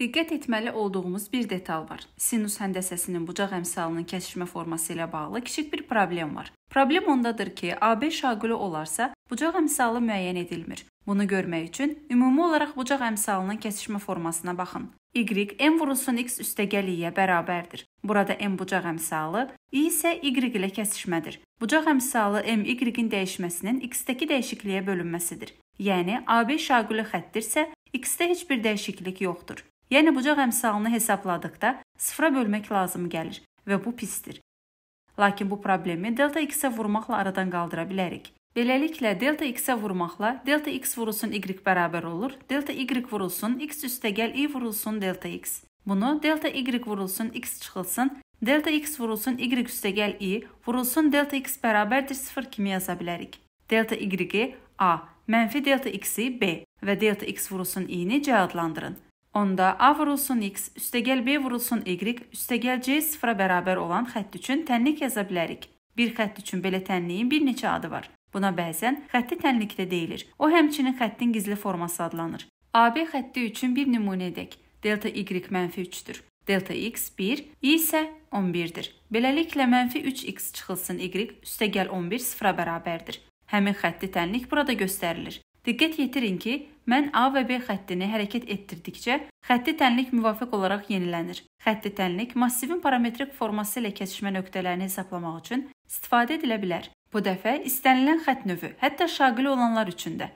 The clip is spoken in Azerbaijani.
Diqqət etməli olduğumuz bir detal var. Sinus həndəsəsinin bucaq əmsalının kəsişmə forması ilə bağlı kiçik bir problem var. Problem ondadır ki, AB şaquli olarsa, bucaq əmsalı müəyyən edilmir. Bunu görmək üçün ümumi olaraq bucaq əmsalının kəsişmə formasına baxın. Y m vurulsun x üstəgəl i-yə bərabərdir. Burada m bucaq əmsalı, i isə y ilə kəsişmədir. Bucaq əmsalı m y-in dəyişməsinin x-dəki dəyişikliyə bölünməsidir. Yəni AB şaquli xətdirsə, x-də heç bir dəyişiklik yoxdur. Yəni bucaq əmsalını hesabladıqda sıfıra bölmək lazım gəlir və bu pisdir. Lakin bu problemi delta x-ə vurmaqla aradan qaldıra bilərik. Beləliklə delta x-ə vurmaqla delta x vurulsun y bərabər olur, delta y vurulsun x üstəgəl i vurulsun delta x. Bunu delta y vurulsun x çıxılsın, delta x vurulsun y üstəgəl i vurulsun delta x bərabərdir 0 kimi yaza bilərik. Delta y-i a, mənfi delta x-i b və delta x vurulsun i-ni c adlandırın. Onda A vurulsun X, üstəgəl B vurulsun Y, üstəgəl C sıfıra bərabər olan xətt üçün tənlik yaza bilərik. Bir xətt üçün belə tənliyin bir neçə adı var. Buna bəzən xətti tənlik də deyilir. O həmçinin xəttin gizli forması adlanır. AB xətti üçün bir nümunə edək. Delta Y mənfi 3-dür. Delta X 1, Y isə 11-dir. Beləliklə, mənfi 3X çıxılsın Y üstəgəl 11 sıfıra bərabərdir. Həmin xətti tənlik burada göstərilir. Diqqət yetirin ki, mən A və B xəttini hərəkət etdirdikcə xətti tənlik müvafiq olaraq yenilənir. Xətti tənlik massivin parametrik forması ilə kəsişmə nöqtələrini hesablamaq üçün istifadə edilə bilər. Bu dəfə istənilən xətt növü, hətta şaqili olanlar üçün də.